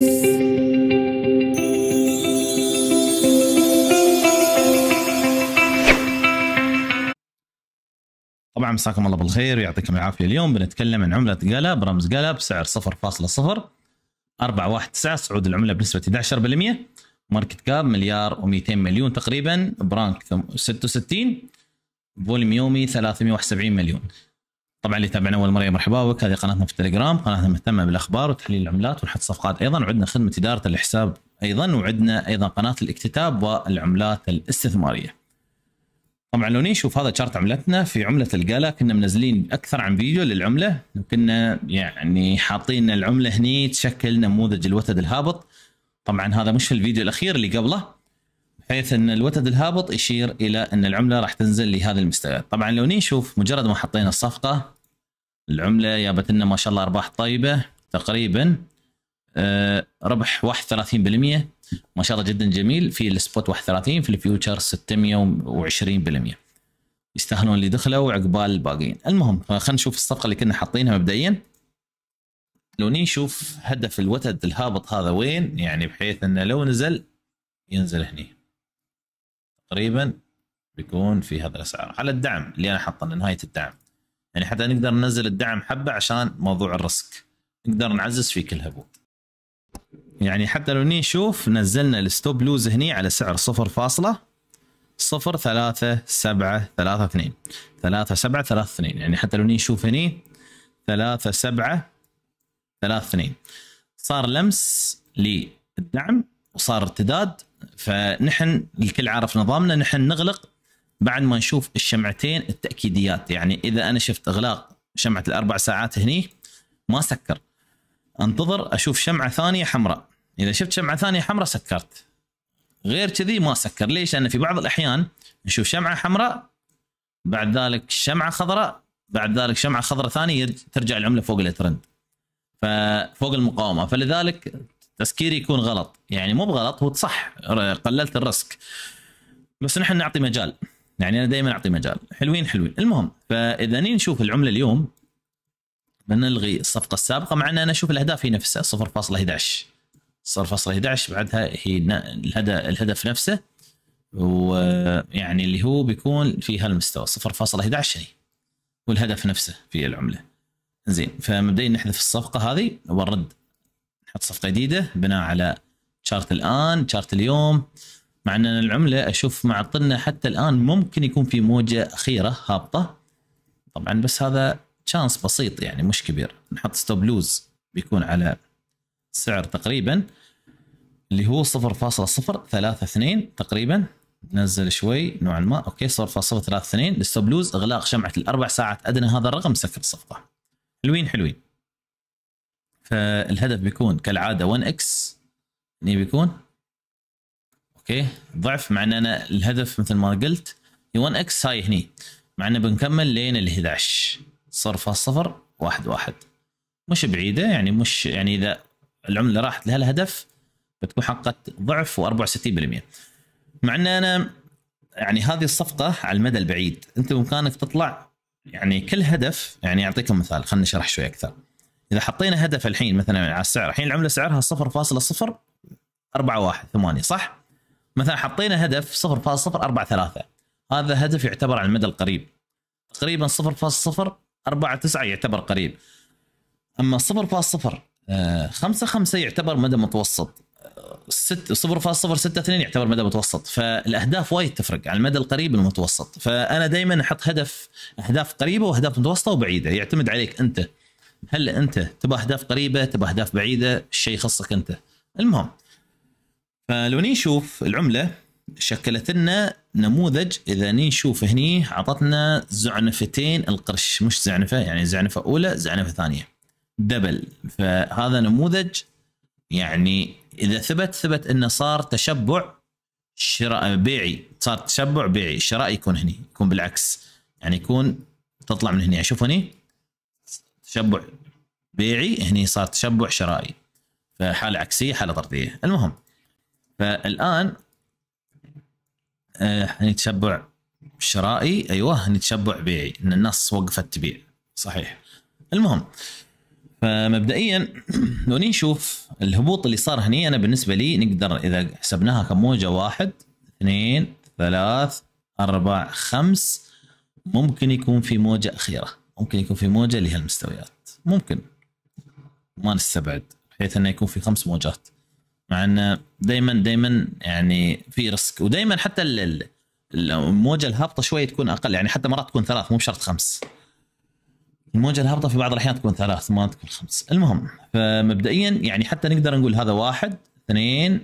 طبعا مساكم الله بالخير ويعطيكم العافيه اليوم بنتكلم عن عمله قلب رمز قلب سعر 0.0 419 صعود العمله بنسبه 11% ماركت كاب مليار و200 مليون تقريبا برانك 66 فوليوم يومي 371 مليون طبعا اللي يتابعنا اول مره مرحبا بك هذه قناتنا في التليجرام قناتنا مهتمه بالاخبار وتحليل العملات ونحط صفقات ايضا وعندنا خدمه اداره الحساب ايضا وعندنا ايضا قناه الاكتتاب والعملات الاستثماريه طبعا لو نشوف هذا شارت عملتنا في عمله الجالا كنا منزلين اكثر عن فيديو للعمله كنا يعني حاطين العمله هني تشكل نموذج الوتد الهابط طبعا هذا مش الفيديو الاخير اللي قبله بحيث ان الوتد الهابط يشير الى ان العمله راح تنزل لهذا المستوى طبعا لو نشوف مجرد ما حطينا الصفقه العمله جابت لنا ما شاء الله ارباح طيبه تقريبا آه، ربح 31% ما شاء الله جدا جميل في السبوت 31 في الفيوتشر 620% يستاهلون اللي دخلوا وعقبال الباقيين المهم خلينا نشوف الصفقه اللي كنا حاطينها مبدئيا لو نشوف هدف الوتد الهابط هذا وين يعني بحيث انه لو نزل ينزل هني تقريبا بيكون في هذا الاسعار على الدعم اللي انا حاطه نهايه الدعم يعني حتى نقدر ننزل الدعم حبه عشان موضوع الرسك نقدر نعزز فيه كل هبوط يعني حتى لو نشوف نزلنا الستوب لوز هني على سعر 0.0372 3732 يعني حتى لو نشوف هني 3732 صار لمس للدعم وصار ارتداد فنحن الكل عارف نظامنا نحن نغلق بعد ما نشوف الشمعتين التاكيديات يعني اذا انا شفت اغلاق شمعه الاربع ساعات هني ما سكر انتظر اشوف شمعه ثانيه حمراء اذا شفت شمعه ثانيه حمراء سكرت غير كذي ما سكر ليش؟ لان في بعض الاحيان نشوف شمعه حمراء بعد ذلك شمعه خضراء بعد ذلك شمعه خضراء ثانيه ترجع العمله فوق الترند فوق المقاومه فلذلك تسكيري يكون غلط يعني مو بغلط هو صح قللت الريسك بس نحن نعطي مجال يعني انا دائما اعطي مجال حلوين حلوين المهم فاذا نشوف العمله اليوم بنلغي الصفقه السابقه مع ان انا اشوف الاهداف هي نفسها 0.11 0.11 بعدها هي الهدف نفسه ويعني اللي هو بيكون في هالمستوى 0.11 هي والهدف نفسه في العمله زين فمبدئيا نحذف الصفقه هذه ونرد نحط صفقه جديده بناء على شارت الان شارت اليوم مع ان العمله اشوف مع طنه حتى الان ممكن يكون في موجه اخيره هابطه طبعا بس هذا تشانس بسيط يعني مش كبير نحط ستوب لوز بيكون على سعر تقريبا اللي هو 0.032 تقريبا ننزل شوي نوعا ما اوكي 0.032 الستوب لوز اغلاق شمعه الاربع ساعات ادنى هذا الرقم سكر الصفقه حلوين حلوين فالهدف بيكون كالعاده 1 اكس هني بيكون اوكي ضعف مع ان انا الهدف مثل ما قلت 1 اكس هاي هني مع ان بنكمل لين ال 11 0 صفر واحد واحد مش بعيده يعني مش يعني اذا العمله راحت لهالهدف بتكون حققت ضعف و64% مع ان انا يعني هذه الصفقه على المدى البعيد انت بامكانك تطلع يعني كل هدف يعني اعطيكم مثال خلينا نشرح شوي اكثر اذا حطينا هدف الحين مثلا على السعر الحين العمله سعرها 0.0 8 صح مثلا حطينا هدف 0.043 هذا هدف يعتبر على المدى القريب تقريبا 0.049 يعتبر قريب اما 0.055 آه، يعتبر مدى متوسط 0.062 يعتبر مدى متوسط فالاهداف وايد تفرق على المدى القريب المتوسط فانا دائما احط هدف اهداف قريبه واهداف متوسطه وبعيده يعتمد عليك انت هل انت تبغى اهداف قريبه تبغى اهداف بعيده الشيء يخصك انت المهم فلو نشوف العمله شكلت لنا نموذج اذا نشوف هني عطتنا زعنفتين القرش مش زعنفه يعني زعنفه اولى زعنفه ثانيه دبل فهذا نموذج يعني اذا ثبت ثبت انه صار تشبع شراء بيعي صار تشبع بيعي الشراء يكون هني يكون بالعكس يعني يكون تطلع من هني شوف هني تشبع بيعي هني صار تشبع شرائي فحاله عكسيه حاله طرديه المهم فالان احنا آه، تشبع شرائي ايوه نتشبع بيعي ان النص وقفت تبيع صحيح المهم فمبدئيا لو نشوف الهبوط اللي صار هني انا بالنسبه لي نقدر اذا حسبناها كموجه واحد اثنين ثلاث اربع خمس ممكن يكون في موجه اخيره ممكن يكون في موجه لهالمستويات ممكن ما نستبعد بحيث انه يكون في خمس موجات مع انه دائما دائما يعني في ريسك ودائما حتى الموجه الهابطه شوي تكون اقل يعني حتى مرات تكون ثلاث مو بشرط خمس الموجه الهابطه في بعض الاحيان تكون ثلاث ما تكون خمس المهم فمبدئيا يعني حتى نقدر نقول هذا واحد اثنين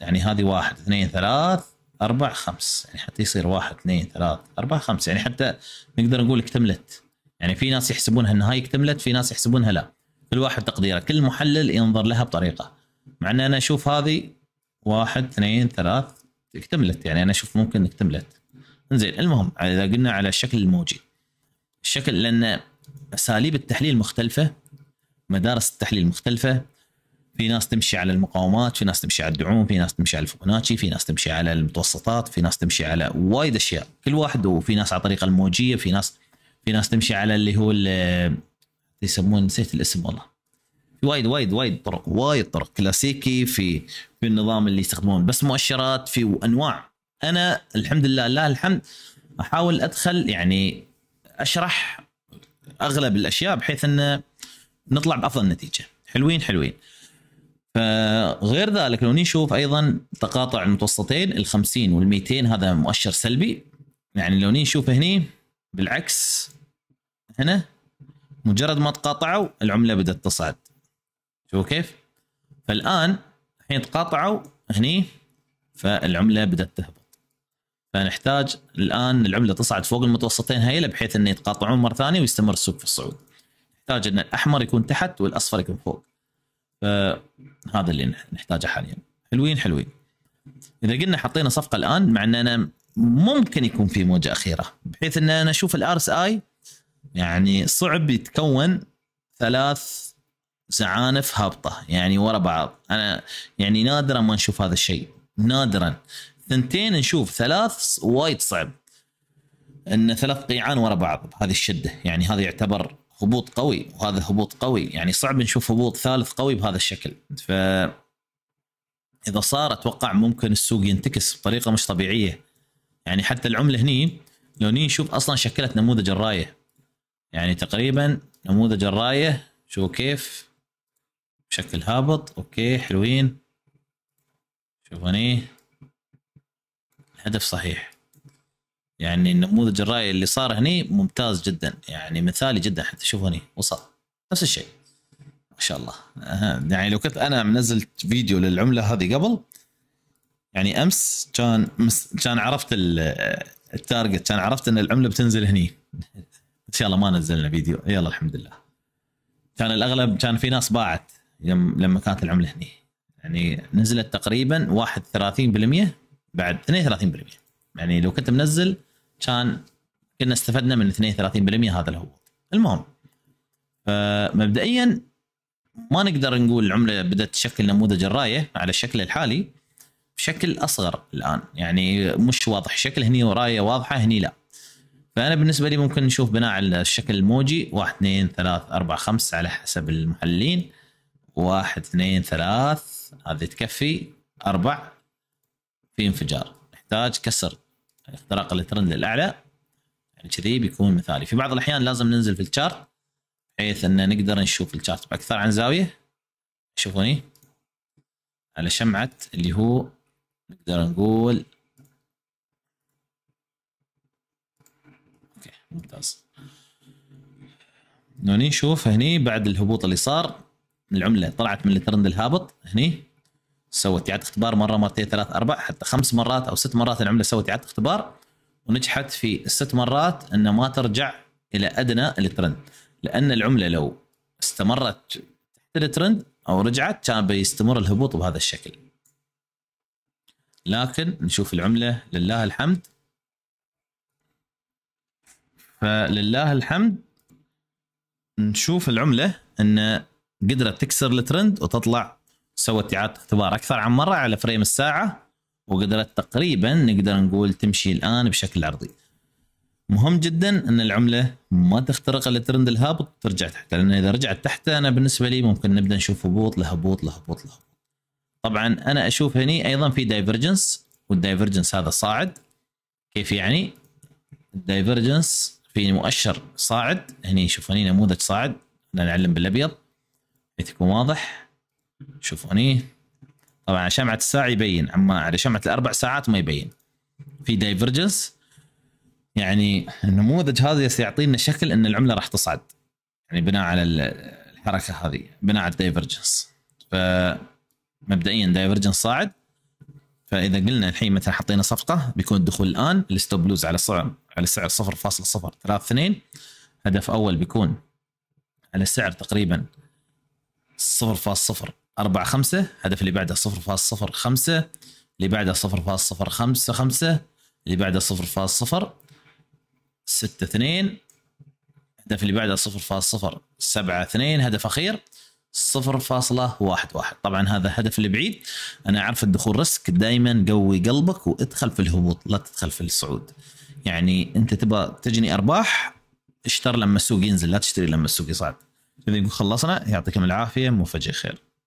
يعني هذه واحد اثنين ثلاث أربع خمس يعني حتى يصير واحد اثنين ثلاث أربع خمس يعني حتى نقدر نقول اكتملت يعني في ناس يحسبونها أن هاي اكتملت في ناس يحسبونها لا كل واحد تقديره كل محلل ينظر لها بطريقة مع ان انا اشوف هذه واحد اثنين ثلاث اكتملت يعني انا اشوف ممكن اكتملت زين المهم اذا قلنا على الشكل الموجي الشكل لان اساليب التحليل مختلفه مدارس التحليل مختلفه في ناس تمشي على المقاومات في ناس تمشي على الدعوم في ناس تمشي على الفوناتشي في ناس تمشي على المتوسطات في ناس تمشي على وايد اشياء كل واحد وفي ناس على الطريقه الموجيه في ناس في ناس تمشي على اللي هو اللي يسمون نسيت الاسم والله وايد وايد وايد طرق وايد طرق كلاسيكي في في النظام اللي يستخدمون بس مؤشرات في انواع انا الحمد لله لله الحمد احاول ادخل يعني اشرح اغلب الاشياء بحيث ان نطلع بافضل نتيجه حلوين حلوين فغير ذلك لو نشوف ايضا تقاطع المتوسطين ال 50 وال 200 هذا مؤشر سلبي يعني لو نشوف هني بالعكس هنا مجرد ما تقاطعوا العمله بدات تصعد شوفوا كيف فالان الحين تقاطعوا هني فالعمله بدات تهبط فنحتاج الان العمله تصعد فوق المتوسطين هيله بحيث انه يتقاطعون مره ثانيه ويستمر السوق في الصعود نحتاج ان الاحمر يكون تحت والاصفر يكون فوق فهذا اللي نحتاجه حاليا حلوين حلوين اذا قلنا حطينا صفقه الان مع ان انا ممكن يكون في موجه اخيره بحيث ان انا اشوف الار اس اي يعني صعب يتكون ثلاث زعانف هابطه يعني ورا بعض انا يعني نادرا ما نشوف هذا الشيء نادرا ثنتين نشوف ثلاث وايد صعب ان ثلاث قيعان ورا بعض بهذه الشده يعني هذا يعتبر هبوط قوي وهذا هبوط قوي يعني صعب نشوف هبوط ثالث قوي بهذا الشكل ف اذا صار اتوقع ممكن السوق ينتكس بطريقه مش طبيعيه يعني حتى العمله هني لو نيجي نشوف اصلا شكلت نموذج الرايه يعني تقريبا نموذج الرايه شو كيف بشكل هابط اوكي حلوين شوف هني الهدف صحيح يعني النموذج الرأي اللي صار هني ممتاز جدا يعني مثالي جدا حتى شوف هني وصل نفس الشيء ما شاء الله يعني لو كنت انا منزل فيديو للعمله هذه قبل يعني امس كان كان عرفت التارجت كان عرفت ان العمله بتنزل هني ان شاء الله ما نزلنا فيديو يلا الحمد لله كان الاغلب كان في ناس باعت لما كانت العمله هني يعني نزلت تقريبا 31% بعد 32% يعني لو كنت منزل كان كنا استفدنا من 32% هذا الهبوط المهم فمبدئيا ما نقدر نقول العمله بدات تشكل نموذج الرايه على الشكل الحالي بشكل اصغر الان يعني مش واضح شكل هني ورايه واضحه هني لا فانا بالنسبه لي ممكن نشوف بناء على الشكل الموجي 1 2 3 4 5 على حسب المحللين واحد اثنين ثلاث هذه تكفي اربع في انفجار نحتاج كسر اختراق الترند للاعلى يعني كذي بيكون مثالي في بعض الاحيان لازم ننزل في الشارت بحيث ان نقدر نشوف الشارت باكثر عن زاويه شوفوني على شمعه اللي هو نقدر نقول اوكي ممتاز نشوف هني بعد الهبوط اللي صار العمله طلعت من الترند الهابط هني سوت اعاده اختبار مره مرتين ثلاث اربع حتى خمس مرات او ست مرات العمله سوت اعاده اختبار ونجحت في الست مرات انه ما ترجع الى ادنى الترند لان العمله لو استمرت تحت الترند او رجعت كان بيستمر الهبوط بهذا الشكل لكن نشوف العمله لله الحمد فلله الحمد نشوف العمله ان قدرت تكسر الترند وتطلع سوت اعاده اختبار اكثر عن مره على فريم الساعه وقدرت تقريبا نقدر نقول تمشي الان بشكل عرضي. مهم جدا ان العمله ما تخترق الترند الهابط ترجع تحته لان اذا رجعت تحته انا بالنسبه لي ممكن نبدا نشوف هبوط لهبوط لهبوط لهبوط. طبعا انا اشوف هني ايضا في دايفرجنس والدايفرجنس هذا صاعد كيف يعني؟ الدايفرجنس في مؤشر صاعد هني شوف هني نموذج صاعد انا نعلم بالابيض يكون واضح شوفوني طبعا شمعة الساعة يبين اما على شمعة الاربع ساعات ما يبين في دايفرجنس يعني النموذج هذا يعطينا شكل ان العملة راح تصعد يعني بناء على الحركة هذه بناء على الدايفرجنس فمبدئيا دايفرجنس صاعد فاذا قلنا الحين مثلا حطينا صفقه بيكون الدخول الان الستوب لوز على السعر على السعر 0.032 هدف اول بيكون على السعر تقريبا 0.045 الهدف اللي بعده 0.05 اللي بعده 0.055 اللي بعده 0.062 6 الهدف اللي بعده 0.072 هدف اخير 0.11 طبعا هذا الهدف اللي بعيد انا اعرف الدخول ريسك دائما قوي قلبك وادخل في الهبوط لا تدخل في الصعود يعني انت تبغى تجني ارباح اشتر لما السوق ينزل لا تشتري لما السوق يصعد نكون خلصنا يعطيكم العافيه موفق خير